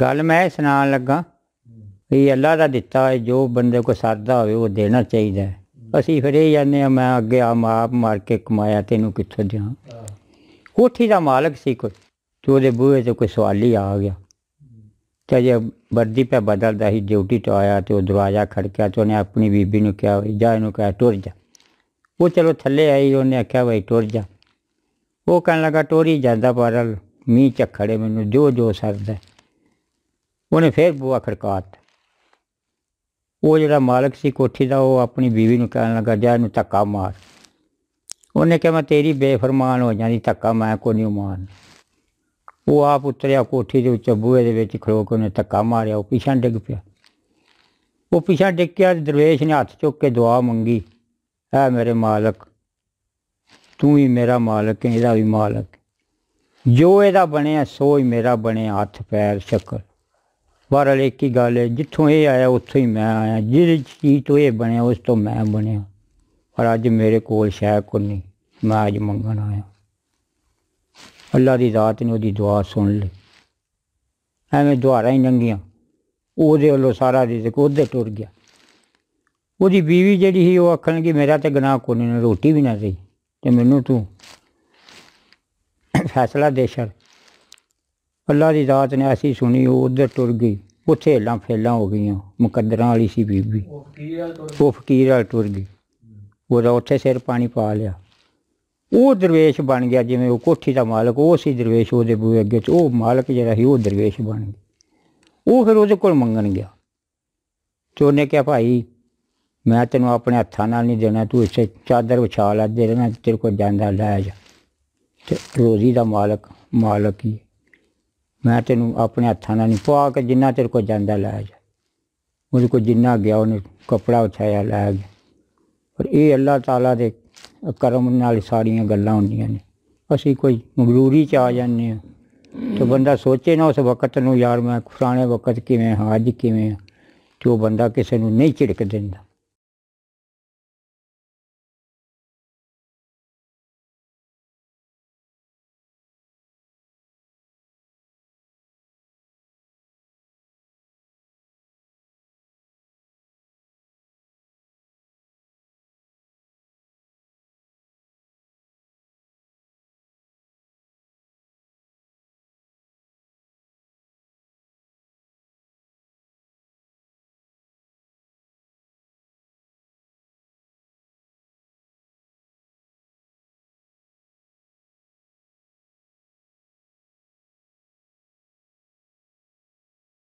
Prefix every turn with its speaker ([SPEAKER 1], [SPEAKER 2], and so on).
[SPEAKER 1] ਗੱਲ ਮੈਂ ਸੁਣਾਉਣ ਲੱਗਾ ਵੀ ਅੱਲਾ ਦਾ ਦਿੱਤਾ ਹੈ ਜੋ ਬੰਦੇ ਕੋ ਸਰਦਾ ਹੋਵੇ ਉਹ ਦੇਣਾ ਚਾਹੀਦਾ ਅਸੀਂ ਫਿਰ ਇਹ ਜਾਂਦੇ ਆ ਮੈਂ ਅੱਗੇ ਆ ਮਾਪ ਮਾਰ ਕੇ ਕਮਾਇਆ ਤੈਨੂੰ ਕਿੱਥੋਂ ਦਿਆਂ ਕੋਠੀ ਦਾ ਮਾਲਕ ਸੀ ਕੋਈ ਤੇ ਉਹਦੇ ਬੂਹੇ ਤੇ ਕੋਈ ਸਵਾਲੀ ਆ ਗਿਆ ਤੇ ਜੇ ਵਰਦੀ ਪੈ ਬਦਲਦਾ ਹੀ ਡਿਊਟੀ ਤੋਂ ਆਇਆ ਤੇ ਉਹ ਦਰਵਾਜ਼ਾ ਖੜਕਿਆ ਤੇ ਉਹਨੇ ਆਪਣੀ ਬੀਬੀ ਨੂੰ ਕਿਹਾ ਜਾ ਇਹਨੂੰ ਕਹਿ ਟੁਰ ਜਾ ਉਹ ਚਲੋ ਥੱਲੇ ਆਈ ਉਹਨੇ ਆਖਿਆ ਭਾਈ ਟੁਰ ਜਾ ਉਹ ਕਹਿਣ ਲੱਗਾ ਟੋਰੀ ਜਾਂਦਾ ਪਰ ਮੀਂਹ ਝੱਖੜੇ ਮੈਨੂੰ ਜੋ ਜੋ ਸਰਦਾ ਉਹਨੇ ਫੇਰ ਬੂਆ ਖੜਕਾਤ ਉਹ ਜਿਹੜਾ ਮਾਲਕ ਸੀ ਕੋਠੀ ਦਾ ਉਹ ਆਪਣੀ ਬੀਵੀ ਨੂੰ ਕਹਿਣ ਲੱਗਾ ਜਾ ਇਹਨੂੰ ਧੱਕਾ ਮਾਰ ਉਹਨੇ ਕਿਹਾ ਮੈਂ ਤੇਰੀ ਬੇਫਰਮਾਨ ਹੋ ਜਾਂਦੀ ਧੱਕਾ ਮੈਂ ਕੋ ਨਹੀਂ ਮਾਨ ਉਹ ਆਪ ਉਤਰਿਆ ਕੋਠੀ ਦੇ ਵਿੱਚ ਬੂਏ ਦੇ ਵਿੱਚ ਖੜੋ ਕੇ ਉਹਨੇ ਧੱਕਾ ਮਾਰਿਆ ਉਹ ਪਿਛਾਂ ਡਿੱਗ ਪਿਆ ਉਹ ਪਿਛਾਂ ਡਿੱਗ ਕੇ ਦਰਵੇਸ਼ ਨੇ ਹੱਥ ਚੁੱਕ ਕੇ ਦੁਆ ਮੰਗੀ ਐ ਮੇਰੇ ਮਾਲਕ ਤੂੰ ਹੀ ਮੇਰਾ ਮਾਲਕ ਹੈ ਇਹਦਾ ਵੀ ਮਾਲਕ ਜੋ ਇਹਦਾ ਬਣਿਆ ਸੋ ਹੀ ਮੇਰਾ ਬਣਿਆ ਹੱਥ ਪੈਰ ਸ਼ਕਲ ਪਰ ਵਾਲੇ ਕੀ ਗੱਲ ਹੈ ਜਿੱਥੋਂ ਇਹ ਆਇਆ ਉੱਥੋਂ ਹੀ ਮੈਂ ਆਇਆ ਜਿਹੜੀ ਚੀਜ਼ ਤੋਂ ਇਹ ਬਣਿਆ ਉਸ ਤੋਂ ਮੈਂ ਬਣਿਆ ਪਰ ਅੱਜ ਮੇਰੇ ਕੋਲ ਸ਼ੈ ਕੋ ਨਹੀਂ ਮੈਂ ਅੱਜ ਮੰਗਣ ਆਇਆ ਅੱਲਾ ਦੀ ਜ਼ਾਤ ਨੇ ਉਹਦੀ ਦੁਆ ਸੁਣ ਲਈ ਐਵੇਂ ਦੁਆਰਾ ਹੀ ਨੰਗੀਆਂ ਉਹਦੇ ਵੱਲੋਂ ਸਾਰਾ ਰਿਜ਼ਕ ਉਹਦੇ ਟੁਰ ਗਿਆ ਉਹਦੀ بیوی ਜਿਹੜੀ ਸੀ ਉਹ ਆਖਣ ਕਿ ਮੇਰਾ ਤੇ ਗਨਾਹ ਕੋਈ ਨਹੀਂ ਰੋਟੀ ਵੀ ਨਾ ਰਹੀ ਤੇ ਮੈਨੂੰ ਤੂੰ ਫੈਸਲਾ ਦੇ ਸ਼ਰ ਅੱਲਾ ਦੀ ਦਾਤ ਨੇ ਐਸੀ ਸੁਣੀ ਉਹ ਉਧਰ ਟੁਰ ਗਈ ਉੱਥੇ ਲਾਂ ਫੇਲਾਂ ਹੋ ਗਈਆਂ ਮੁਕੱਦਰਾਂ ਵਾਲੀ ਸੀ ਬੀਬੀ ਉਹ ਫਕੀਰ ਵਾਲ ਟੁਰ ਉਹ ਫਕੀਰ ਟੁਰ ਗਈ ਉਹਦਾ ਉੱਥੇ ਸਿਰ ਪਾਣੀ ਪਾ ਲਿਆ ਉਹ ਦਰਵੇਸ਼ ਬਣ ਗਿਆ ਜਿਵੇਂ ਉਹ ਕੋਠੀ ਦਾ ਮਾਲਕ ਉਹ ਸੀ ਦਰਵੇਸ਼ ਉਹਦੇ ਬੂਏ ਅੱਗੇ ਚ ਉਹ ਮਾਲਕ ਜਿਹੜਾ ਸੀ ਉਹ ਦਰਵੇਸ਼ ਬਣ ਗਿਆ ਉਹ ਫਿਰ ਉਹਦੇ ਕੋਲ ਮੰਗਣ ਗਿਆ ਤੇ ਉਹਨੇ ਕਿਹਾ ਭਾਈ ਮੈਂ ਤੈਨੂੰ ਆਪਣੇ ਹੱਥਾਂ ਨਾਲ ਨਹੀਂ ਦੇਣਾ ਤੂੰ ਇੱਥੇ ਚਾਦਰ ਵਿਛਾ ਲੈ ਦੇ ਰਹਿਣਾ ਤੇਰੇ ਕੋਲ ਜਾਂਦਾ ਲੈ ਜਾ ਤੇ ਰੋਜ਼ੀ ਦਾ ਮਾਲਕ ਮਾਲਕ ਹੀ ਮੈਂ ਤੈਨੂੰ ਆਪਣੇ ਹੱਥਾਂ ਨਾਲ ਨਹੀਂ ਪਵਾ ਕੇ ਜਿੰਨਾ ਤੇਰੇ ਕੋ ਜਾਂਦਾ ਲੈ ਜਾ ਉਹਦੇ ਕੋ ਜਿੰਨਾ ਗਿਆ ਉਹਨੇ ਕਪੜਾ ਉਛਾਇਆ ਲੈ ਗਿਆ ਪਰ ਇਹ ਅੱਲਾਹ ਤਾਲਾ ਦੇ ਕਰਮ ਨਾਲ ਸਾਰੀਆਂ ਗੱਲਾਂ ਹੁੰਦੀਆਂ ਨੇ ਅਸੀਂ ਕੋਈ ਮਗਰੂਰੀ ਚ ਆ ਜਾਂਦੇ ਆ ਤੇ ਬੰਦਾ ਸੋਚੇ ਨਾ ਉਸ ਵਕਤ ਨੂੰ ਯਾਰ ਮੈਂ ਪੁਰਾਣੇ ਵਕਤ ਕਿਵੇਂ ਹਾਂ ਅੱਜ ਕਿਵੇਂ ਤੇ ਉਹ ਬੰਦਾ ਕਿਸੇ ਨੂੰ ਨਹੀਂ ਝਿੜਕ ਦਿੰਦਾ